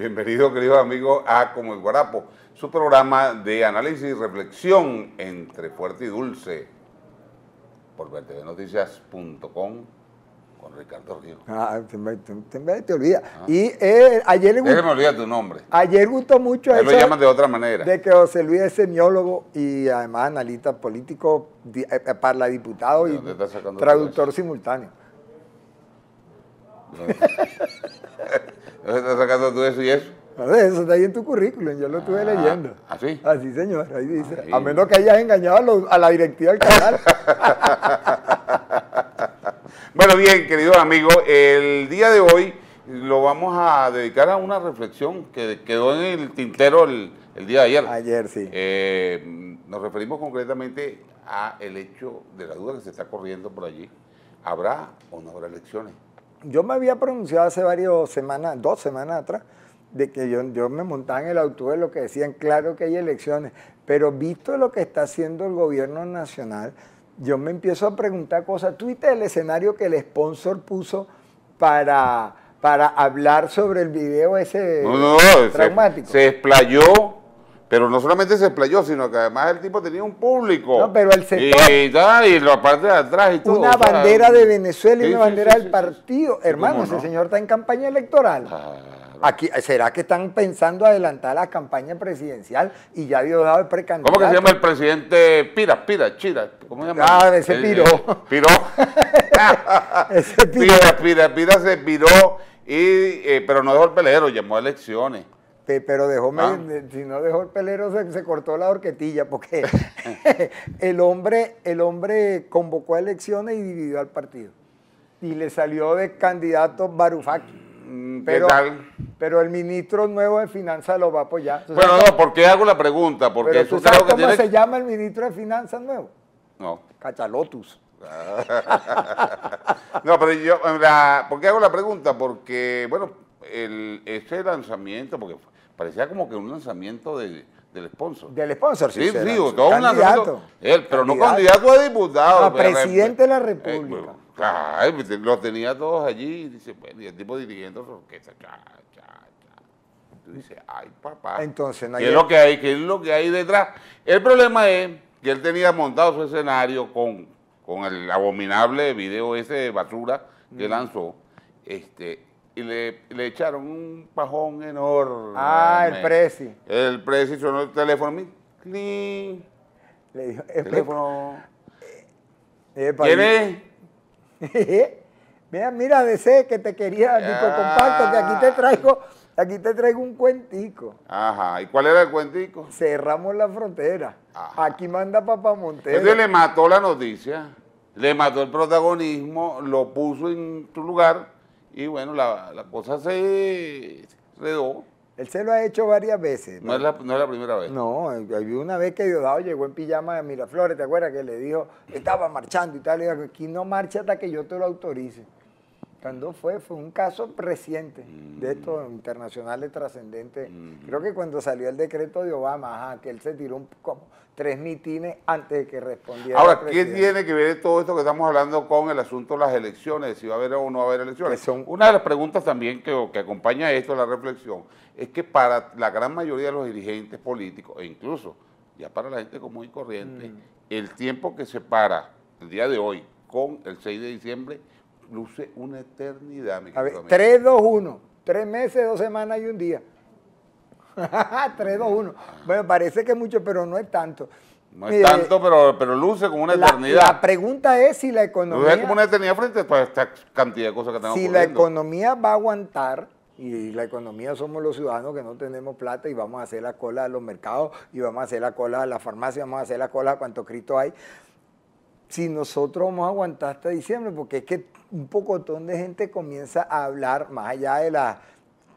Bienvenido, queridos amigos, a Como el Guarapo, su programa de análisis y reflexión entre fuerte y dulce por vertedenoticias.com con Ricardo Río. Ah, te, olvida. Ah. Y eh, ayer le gustó. olvida tu nombre. Ayer gustó mucho eso. lo llaman de otra manera. De que José Luis es semiólogo y además analista político, eh, eh, para diputado y traductor simultáneo estás sacando tú eso y eso? Eso está ahí en tu currículum, yo lo estuve ah, leyendo. ¿Así? ¿ah, Así, ah, señor, ahí dice. A menos que hayas engañado a, la directiva del canal. bueno, bien, queridos amigos, el día de hoy lo vamos a dedicar a una reflexión que quedó en el tintero el, día de ayer. Ayer, sí. Eh, nos referimos concretamente a el hecho de la duda que se está corriendo por allí. ¿Habrá o no habrá elecciones? Yo me había pronunciado hace varias semanas, dos semanas atrás, de que yo, me montaba en el autobús de lo que decían, claro que hay elecciones, pero visto lo que está haciendo el gobierno nacional, yo me empiezo a preguntar cosas. ¿Tú viste el escenario que el sponsor puso para, para hablar sobre el video ese no, no, Se, se explayó pero no solamente se explayó, sino que además el tipo tenía un público. No, pero el sector. Y, y la parte de atrás y todo. Una bandera de Venezuela y una bandera del partido. Hermano, ese señor está en campaña electoral. Aquí, ¿Será que están pensando adelantar la campaña presidencial y ya dio el precandidato? ¿Cómo que se llama el presidente Pira, Pira, Chira? ¿Cómo se llama? Ah, ese eh, piró. piró. ese piró. Pira, Pira, Pira se piró, y, eh, pero no dejó el pelero, llamó a elecciones. Este, pero dejó, ah. eh, si no dejó el pelero, se, cortó la horquetilla, porque el, hombre, el hombre convocó a elecciones y dividió al partido. Y le salió de candidato Barufaki. Mm, pero, pero el ministro nuevo de Finanzas lo va a apoyar. Bueno, no, ¿por qué hago la pregunta? Porque cómo se llama el ministro de Finanzas nuevo? No. Cachalotus. no, pero yo, ¿por qué hago la pregunta? Porque, bueno, el, ese lanzamiento, porque parecía como que un lanzamiento de, del sponsor. Del sponsor, sí. Sí, sí, todo un lanzamiento. Él, pero no candidato a diputado. A presidente de la eh, República. claro, los tenía todos allí. Y dice, bueno, y el tipo dirigiendo su orquesta. Cha, cha, cha. Tú dices, ay, papá. Entonces, ¿qué es lo que hay? ¿Qué es lo que hay detrás? El problema es que él tenía montado su escenario con, con el abominable video ese de basura que mm. lanzó. Este, y le, echaron un pajón enorme. Ah, el Prezi. El Prezi sonó el teléfono. Le dijo, el teléfono. Eh, ¿Quién mira, mira, dice que te quería, ah. Comparto, que aquí te traigo, aquí te traigo un cuentico. Ajá, ¿y cuál era el cuentico? Cerramos la frontera. Aquí manda Papá Montero. Entonces le mató la noticia, le mató el protagonismo, lo puso en tu lugar y bueno, la, cosa se redó. Él se lo ha hecho varias veces. ¿no? es la, primera vez. No, había una vez que Diosdado llegó en pijama de Miraflores, ¿te acuerdas? Que le dijo, estaba marchando y tal. Le dijo, aquí no marcha hasta que yo te lo autorice. ¿Cuándo fue, fue un caso reciente de mm. estos internacionales trascendentes. Mm. Creo que cuando salió el decreto de Obama, que él se tiró como tres mitines antes de que respondiera. Ahora, ¿qué tiene que ver todo esto que estamos hablando con el asunto de las elecciones? Si va a haber o no va a haber elecciones. Una de las preguntas también que, acompaña esto, la reflexión, es que para la gran mayoría de los dirigentes políticos, e incluso ya para la gente común y corriente, mm. el tiempo que se para el día de hoy con el 6 de diciembre luce una eternidad, mi querido A ver, 3, 2, 1. Tres meses, dos semanas y un día. 3, 2, 1. Bueno, parece que mucho, pero no es tanto. No es tanto, pero, luce como una eternidad. La pregunta es si la economía... Luce como una eternidad frente a esta cantidad de cosas que tenemos Si la economía va a aguantar, y la economía somos los ciudadanos que no tenemos plata y vamos a hacer la cola a los mercados, y vamos a hacer la cola a la farmacia, vamos a hacer la cola a cuanto Cristo hay si nosotros vamos a aguantar hasta diciembre, porque es que un pocotón de gente comienza a hablar, más allá de las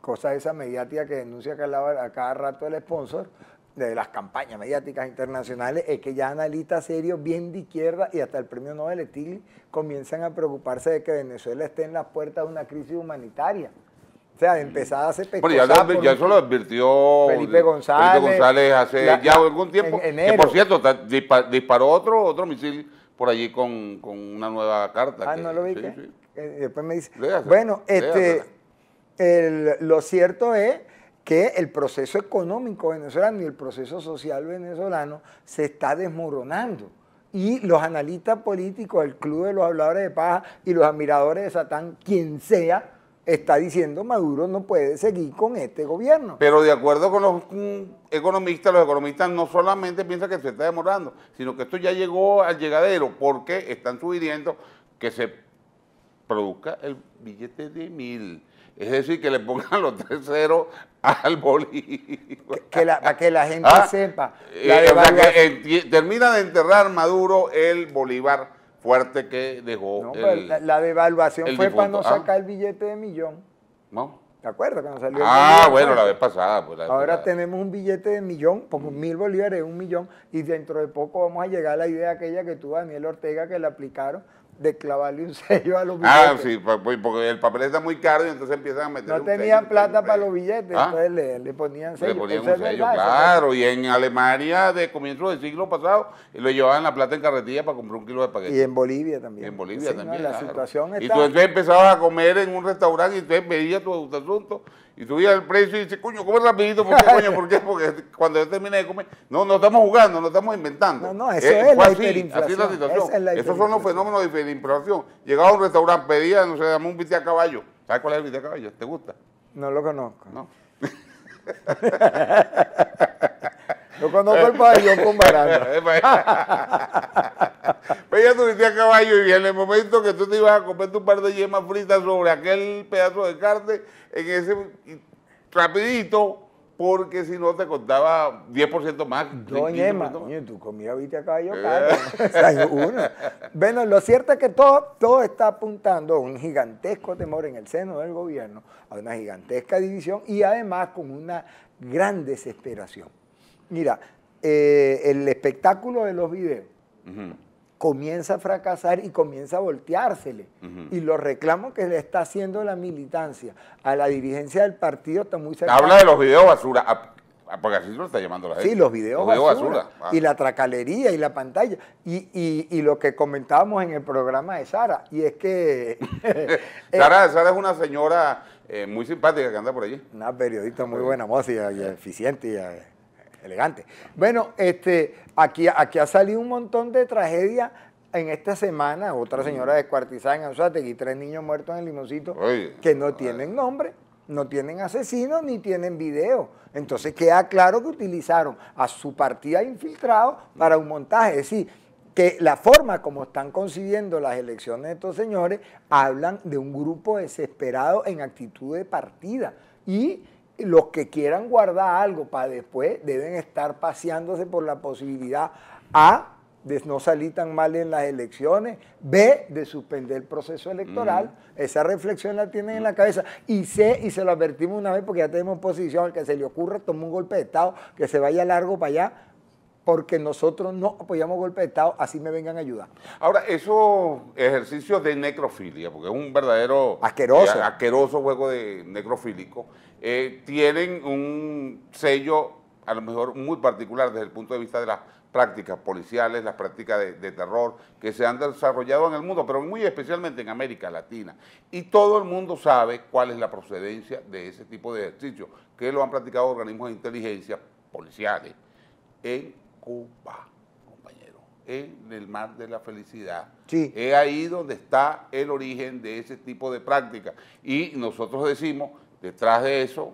cosas esa mediática que denuncia cada, a cada rato el sponsor, de las campañas mediáticas internacionales, es que ya analistas serios, bien de izquierda y hasta el premio Nobel Stigli comienzan a preocuparse de que Venezuela esté en las puertas de una crisis humanitaria. O sea, empezada a hacer Bueno, ya, eso lo advirtió Felipe González, hace ya algún tiempo. por cierto, disparó otro, otro misil por allí con, una nueva carta. Ah, no lo vi. Sí, eh, Después me dice. bueno, este, lo cierto es que el proceso económico venezolano y el proceso social venezolano se está desmoronando. Y los analistas políticos, el Club de los Habladores de Paja y los admiradores de Satán, quien sea, está diciendo Maduro no puede seguir con este gobierno. Pero de acuerdo con los mm, economistas, los economistas no solamente piensan que se está demorando, sino que esto ya llegó al llegadero porque están sugiriendo que se produzca el billete de mil. Es decir, que le pongan los tres ceros al bolívar. Que la, para que la gente ah, sepa. Eh, que termina de enterrar Maduro el bolívar fuerte que dejó. Pues, la, devaluación fue cuando para no ah. sacar el billete de millón. No. ¿Te acuerdas cuando salió? Ah, bueno, la vez pasada. Pues, Ahora tenemos un billete de millón, como mil bolívares un millón, y dentro de poco vamos a llegar a la idea aquella que tuvo Daniel Ortega, que la aplicaron de clavarle un sello a los ah, billetes. Ah, sí, pues, porque el papel está muy caro y entonces empiezan a meter No tenían plata para los billetes, ¿ah? entonces le, le, ponían sello. Le ponían un sello, claro. Y en Alemania, de comienzos del siglo pasado, le llevaban la plata en carretilla para comprar un kilo de paquete. Y en Bolivia también. Y en Bolivia también. la Y entonces empezabas a comer en un restaurante y entonces veías tu asunto y subía el precio y dice, coño, come rapidito, ¿por coño? ¿Por qué? Porque cuando yo termine de comer, no, no estamos jugando, no estamos inventando. No, no, eso es, eh, la así, hiperinflación. es la situación. Esos son los fenómenos de hiperinflación. Llegaba a un restaurante, pedía, no sé, dame un bistec a caballo. ¿Sabes cuál es el bistec a caballo? ¿Te gusta? No lo conozco. No. no conozco el pabellón con baranda. Ella viste a caballo y en el momento que tú te ibas a comer tu par de yemas fritas sobre aquel pedazo de carne, en ese rapidito, porque si no te contaba 10% más. yemas Yema, tú comías, viste a caballo, eh. carne. Bueno, lo cierto es que todo, todo está apuntando a un gigantesco temor en el seno del gobierno, a una gigantesca división y además con una gran desesperación. Mira, eh, el espectáculo de los videos comienza a fracasar y comienza a volteársele. Y los reclamos que le está haciendo la militancia a la dirigencia del partido está muy cerca. Habla de los videos basura, ah, ah, porque así se lo está llamando la gente. Sí, los videos, basura, ah. Y la tracalería y la pantalla. Y, y, y, lo que comentábamos en el programa de Sara, y es que... Eh, Sara, Sara es una señora eh, muy simpática que anda por allí. Una periodista muy buena, moza y, y eficiente. Eh, elegante. Bueno, este, aquí, aquí ha salido un montón de tragedias en esta semana, otra señora descuartizada en Anzuategui y tres niños muertos en el limoncito que no tienen nombre, no tienen asesinos ni tienen video. Entonces queda claro que utilizaron a su partida infiltrado para un montaje. Es decir, que la forma como están concibiendo las elecciones de estos señores hablan de un grupo desesperado en actitud de partida y los que quieran guardar algo para después deben estar paseándose por la posibilidad A de no salir tan mal en las elecciones, B de suspender el proceso electoral, mm. esa reflexión la tienen en la mm. cabeza, y C, y se lo advertimos una vez porque ya tenemos posición, que se le ocurra tomar un golpe de Estado, que se vaya largo para allá, porque nosotros no apoyamos golpes de Estado, así me vengan a ayudar. Ahora, esos ejercicios de necrofilia, porque es un verdadero... Asqueroso. Eh, asqueroso juego de necrofílico, eh, tienen un sello a lo mejor muy particular desde el punto de vista de las prácticas policiales, las prácticas de, terror que se han desarrollado en el mundo, pero muy especialmente en América Latina. Y todo el mundo sabe cuál es la procedencia de ese tipo de ejercicios, que lo han practicado organismos de inteligencia policiales en Cuba, compañero, en el mar de la felicidad. Es ahí donde está el origen de ese tipo de práctica. Y nosotros decimos, detrás de eso...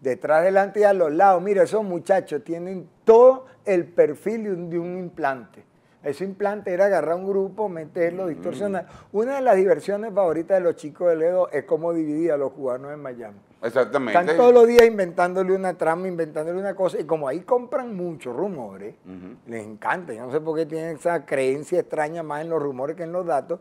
Detrás, delante y a los lados. Mira, esos muchachos tienen todo el perfil de un, implante. Ese implante era agarrar un grupo, meterlo, distorsionar. Una de las diversiones favoritas de los chicos de Ledo es cómo dividía a los cubanos en Miami. Exactamente. Están todos los días inventándole una trama, inventándole una cosa. Y como ahí compran muchos rumores, les encanta. Yo no sé por qué tienen esa creencia extraña más en los rumores que en los datos.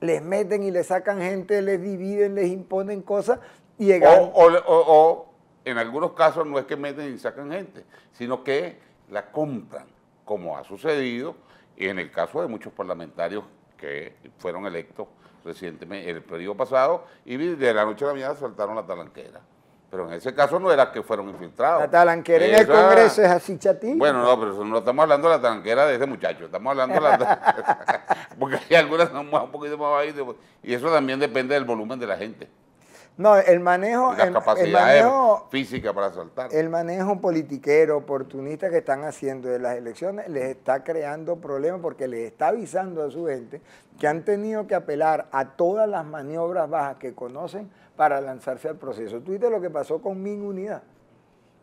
Les meten y les sacan gente, les dividen, les imponen cosas y llegan. O, en algunos casos no es que meten y sacan gente, sino que la compran, como ha sucedido Y en el caso de muchos parlamentarios que fueron electos recientemente, el periodo pasado, y de la noche a la mañana saltaron la talanquera. Pero en ese caso no era que fueron infiltrados. La talanquera en el Congreso es así chatín. Bueno, no, pero no estamos hablando de la talanquera de ese muchacho, estamos hablando de la Porque hay algunas son un poquito más ahí, y eso también depende del volumen de la gente. No, el manejo. física para soltar. El manejo politiquero, oportunista que están haciendo de las elecciones les está creando problemas porque les está avisando a su gente que han tenido que apelar a todas las maniobras bajas que conocen para lanzarse al proceso. Tú viste lo que pasó con Unidad.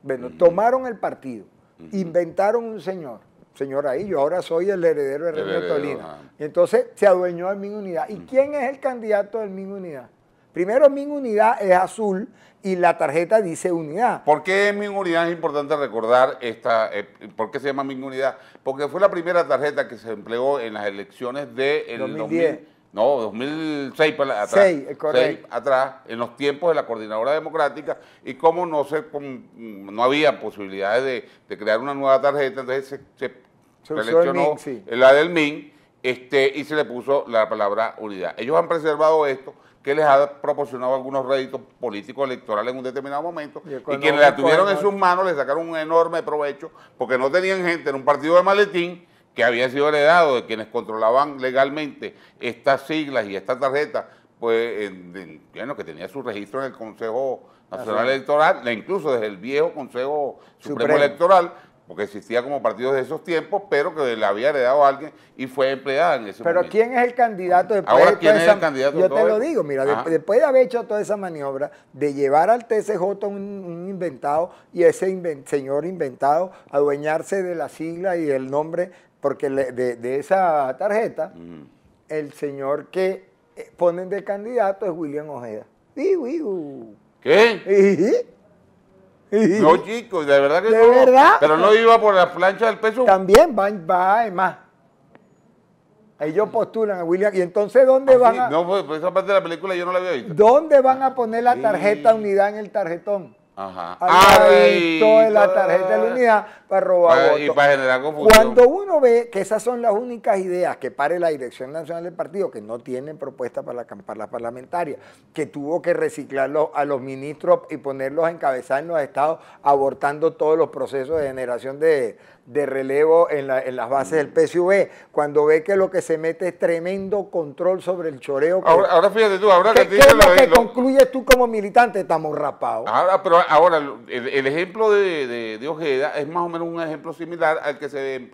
Bueno, tomaron el partido, inventaron un señor, señor ahí, yo ahora soy el heredero de René Y entonces se adueñó de Unidad. ¿Y quién es el candidato de Unidad? Primero, Min unidad es azul y la tarjeta dice unidad. ¿Por qué Min unidad es importante recordar esta? Eh, ¿Por qué se llama Min unidad? Porque fue la primera tarjeta que se empleó en las elecciones de 2010. no, 2006 para pues, atrás. 6, correcto. atrás, en los tiempos de la Coordinadora Democrática, y como no se no había posibilidades de, crear una nueva tarjeta, entonces se, seleccionó la del MIN este, y se le puso la palabra unidad. Ellos han preservado esto que les ha proporcionado algunos réditos políticos electorales en un determinado momento y, quienes la tuvieron en sus manos le sacaron un enorme provecho porque no tenían gente en un partido de maletín que había sido heredado de quienes controlaban legalmente estas siglas y esta tarjeta, pues, bueno, que tenía su registro en el Consejo Nacional Electoral, e incluso desde el viejo Consejo Supremo. Electoral, porque existía como partido de esos tiempos, pero que le había heredado a alguien y fue empleada en ese momento. Pero ¿quién es el candidato después Ahora, ¿quién es el candidato Yo te lo digo, mira, después de haber hecho toda esa maniobra, de llevar al TCJ un, inventado y ese señor inventado adueñarse de la sigla y del nombre porque de, esa tarjeta, el señor que eh, ponen de candidato es William Ojeda. ¿Qué? No, chicos, de verdad que ¿De verdad? Pero no iba por la plancha del peso. También va, va Ellos postulan a William. ¿Y entonces dónde ah, van a.? No, pues, pues, esa parte de la película yo no la había visto. ¿Dónde van a poner la tarjeta unidad en el tarjetón? Ajá. Ah, todo la tarjeta de la unidad para robar Y para generar confusión. Cuando uno ve que esas son las únicas ideas que pare la Dirección Nacional del Partido, que no tienen propuesta para la campaña parlamentaria, que tuvo que reciclarlo a los ministros y ponerlos a encabezar en los estados, abortando todos los procesos de generación de, de relevo en, las bases del mm. PSV, cuando ve que lo que se mete es tremendo control sobre el choreo. Que, ahora, fíjate tú, ahora que, lo que concluyes tú como militante? Estamos rapados. Ahora, pero ahora, el, ejemplo de, de, Ojeda es más o menos un ejemplo similar al que se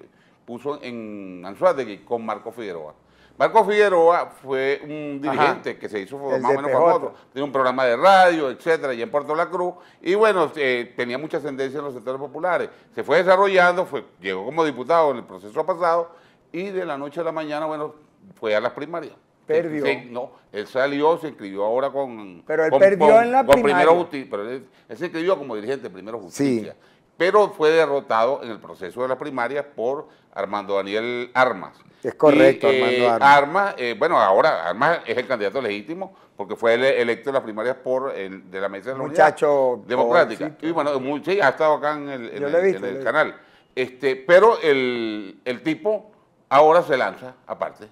puso en Anzuategui con Marco Figueroa. Marco Figueroa fue un dirigente que se hizo más o menos famoso, tenía un programa de radio, etcétera, allá en Puerto La Cruz, y bueno, eh, tenía mucha ascendencia en los sectores populares. Se fue desarrollando, fue, llegó como diputado en el proceso pasado, y de la noche a la mañana, bueno, fue a las primarias. Perdió. no, él salió, se inscribió ahora con. Pero él perdió en la primaria. Primero pero él, se inscribió como dirigente de Primero Justicia. Sí pero fue derrotado en el proceso de las primarias por Armando Daniel Armas. Es correcto, Armando eh, Armas. Eh, bueno, ahora Armas es el candidato legítimo porque fue electo en las primarias por el, de la mesa de la Muchacho Unidad Democrática. bueno, sí, ha estado acá en el, canal. Este, pero el, tipo ahora se lanza aparte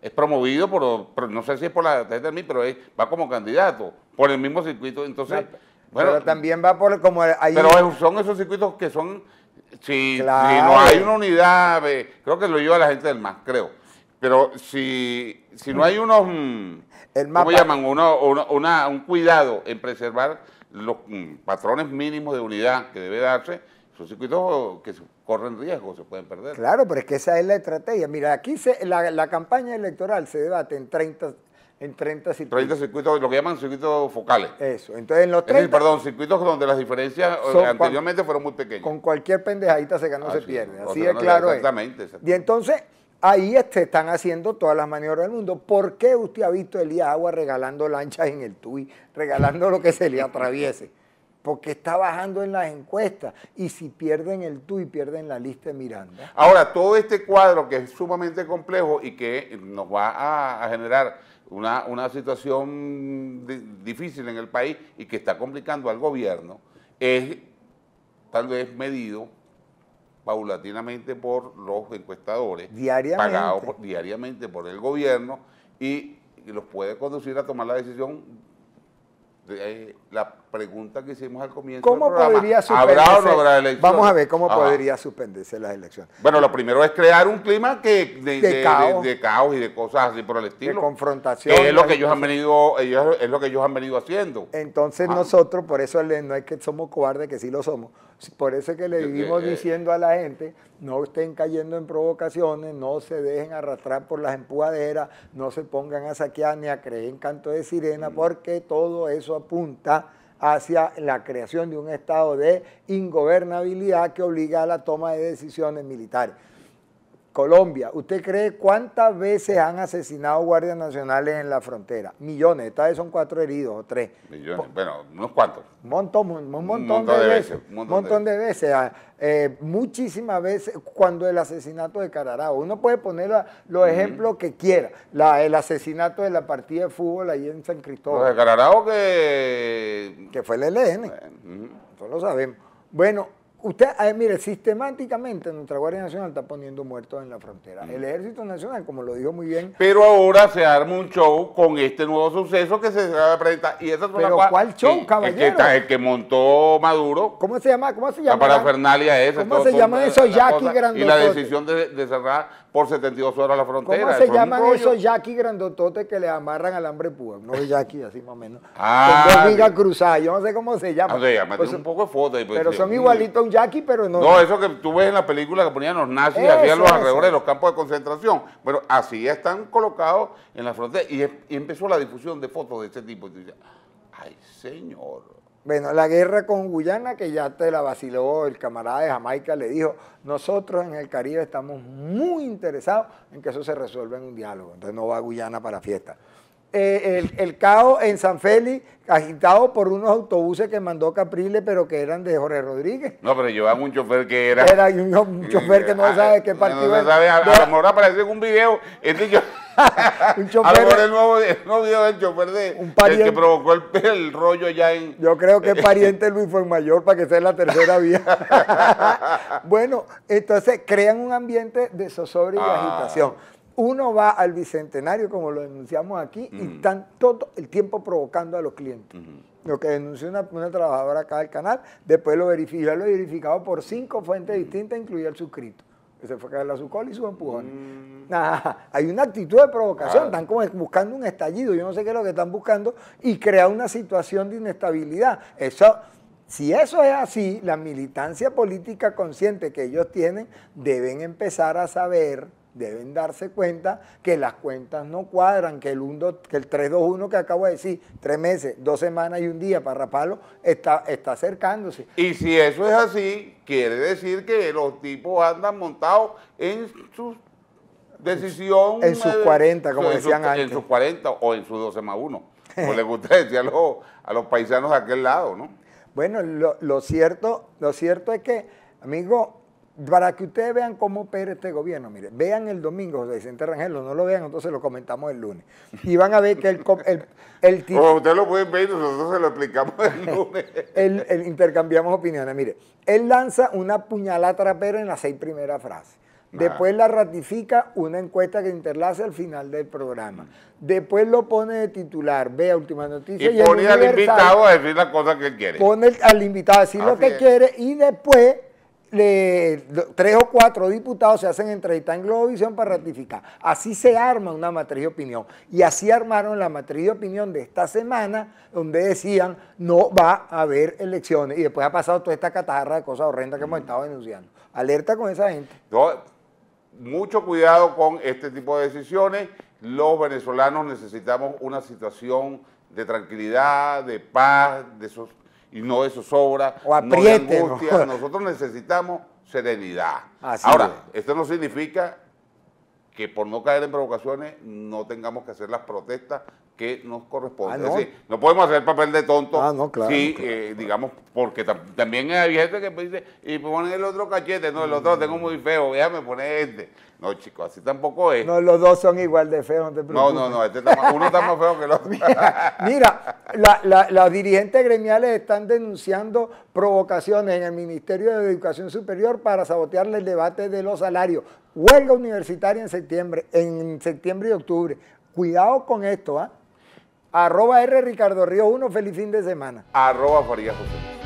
es promovido por, no sé si es por la tarjeta de mí, pero va como candidato por el mismo circuito. Entonces, pero también va por como Pero son esos circuitos que son, si, no hay una unidad, creo que lo lleva la gente del MAS, creo. Pero si, si no hay unos, mm, ¿cómo llaman? un cuidado en preservar los mm, patrones mínimos de unidad que debe darse, esos circuitos que corren riesgo, se pueden perder. Claro, pero es que esa es la estrategia. Mira, aquí la, la campaña electoral se debate en 30 en 30 circuitos. 30 circuitos, lo que llaman circuitos focales. Eso, entonces en los 30... perdón, circuitos donde las diferencias eh, anteriormente fueron muy pequeñas. Con cualquier pendejadita se ganó, ah, se pierde, así de claro es. Exactamente, Y entonces ahí este están haciendo todas las maniobras del mundo. ¿Por qué usted ha visto el Elías Agua regalando lanchas en el TUI, regalando lo que se le atraviese? porque está bajando en las encuestas. Y si pierden el TUI pierden la lista de Miranda. Ahora, todo este cuadro que es sumamente complejo y que nos va a generar una, situación difícil en el país y que está complicando al gobierno, es tal vez medido paulatinamente por los encuestadores, diariamente. pagados diariamente por el gobierno y, los puede conducir a tomar la decisión de eh, la pregunta que hicimos al comienzo ¿habrá o no habrá elecciones? Vamos a ver cómo podría suspenderse las elecciones. Bueno, lo primero es crear un clima que de, caos. y de cosas así por el estilo. De confrontación. es lo que ellos han venido, es lo que ellos han venido haciendo. Entonces nosotros, por eso no es que somos cobardes, que sí lo somos, por eso es que le vivimos eh, diciendo a la gente, no estén cayendo en provocaciones, no se dejen arrastrar por las empujaderas, no se pongan a saquear ni a creer en canto de sirena, mm. porque todo eso apunta hacia la creación de un estado de ingobernabilidad que obliga a la toma de decisiones militares. Colombia, ¿usted cree cuántas veces han asesinado guardias nacionales en la frontera? Millones, esta vez son cuatro heridos o tres. Millones, bueno, unos cuantos. un montón, un montón de, veces, Un montón, de, veces. Ah, eh, muchísimas veces cuando el asesinato de Cararao. Uno puede poner los ejemplos que quiera. La, el asesinato de la partida de fútbol ahí en San Cristóbal. Los de Cararao que... Que fue el ELN. Solo lo sabemos. Bueno, Usted, mire, sistemáticamente nuestra Guardia Nacional está poniendo muertos en la frontera. Mm. El Ejército Nacional, como lo dijo muy bien. Pero ahora se arma un show con este nuevo suceso que se va a presentar. Y esa ¿Pero cuál show, caballero? El que, montó Maduro. ¿Cómo se llama? ¿Cómo se llama? La parafernalia esa. ¿Cómo se llama eso, Jackie Grande? Y la decisión de cerrar por 72 horas a la frontera. ¿Cómo se llaman esos yaquis grandototes que le amarran al hambre púa? No yaquis, así más o menos. Ah, Con dos yo no sé cómo se llama. Ah, pues, un poco de foto. Pues pero son igualitos a un yaqui, pero no. No, eso que tú ves en la película que ponían los nazis eso, hacían los alrededores de los campos de concentración. Bueno, así están colocados en la frontera. Y, y empezó la difusión de fotos de este tipo. Y tú dices, ay, señor. Bueno, la guerra con Guyana, que ya te la vaciló el camarada de Jamaica, le dijo, nosotros en el Caribe estamos muy interesados en que eso se resuelva en un diálogo. Entonces no va Guyana para fiesta. Eh, el, caos en San Félix, agitado por unos autobuses que mandó Capriles, pero que eran de Jorge Rodríguez. No, pero llevaban un chofer que era. Era un, chofer que no sabe qué partido. No, sabe, a, lo mejor aparece en un video. un chofer, a lo mejor el nuevo, el video del chofer de, el que provocó el, rollo ya en. Yo creo que es pariente Luis Mayor para que sea la tercera vía. bueno, entonces crean un ambiente de zozobra y ah. agitación. Uno va al Bicentenario, como lo denunciamos aquí, y están todo el tiempo provocando a los clientes. Lo que denunció una, trabajadora acá del canal, después lo verificó, lo he verificado por cinco fuentes distintas, incluía el suscrito. Que se fue a caer su cola y su empujón. Mm. hay una actitud de provocación, ah. están como buscando un estallido, yo no sé qué es lo que están buscando, y crea una situación de inestabilidad. Eso, si eso es así, la militancia política consciente que ellos tienen deben empezar a saber deben darse cuenta que las cuentas no cuadran, que el, 1, que el 321 que acabo de decir, tres meses, dos semanas y un día para raparlo, está, está acercándose. Y si eso es así, quiere decir que los tipos andan montados en sus decisión. En sus 40, eh, como decían antes. En sus 40 o en sus 12 más 1. Como le gusta decir a los, paisanos de aquel lado, ¿no? Bueno, cierto, lo cierto es que, amigo, para que ustedes vean cómo opera este gobierno, mire, vean el domingo José Vicente Rangel, no lo vean, entonces lo comentamos el lunes. Y van a ver que el... el, Como ustedes lo pueden ver, nosotros se lo explicamos el lunes. el, intercambiamos opiniones, mire, él lanza una puñalada trapera en las seis primeras frases. Después la ratifica una encuesta que interlace al final del programa. Después lo pone de titular, vea última noticia. Y, pone al invitado a decir la cosa que él quiere. Pone al invitado a decir lo que quiere y después tres o cuatro diputados se hacen entrevistar en Globovisión para ratificar. Así se arma una matriz de opinión. Y así armaron la matriz de opinión de esta semana, donde decían no va a haber elecciones. Y después ha pasado toda esta catarra de cosas horrendas que hemos estado denunciando. Alerta con esa gente. mucho cuidado con este tipo de decisiones. Los venezolanos necesitamos una situación de tranquilidad, de paz, de, esos y no eso sobra. O apriete. Nosotros necesitamos serenidad. Ahora, esto no significa que por no caer en provocaciones no tengamos que hacer las protestas que nos corresponde. Ah, no. podemos hacer papel de tonto. Ah, no, claro, Sí, eh, digamos, porque también hay gente que dice, y ponen el otro cachete, no, el otro tengo muy feo, déjame poner este. No, chicos, así tampoco es. No, los dos son igual de feos, no No, no, este uno está más feo que el otro. mira, las dirigentes gremiales están denunciando provocaciones en el Ministerio de Educación Superior para sabotearle el debate de los salarios. Huelga universitaria en septiembre, en septiembre y octubre. Cuidado con esto, ¿ah? Arroba R Ricardo Río 1, feliz fin de semana. Arroba Farías José.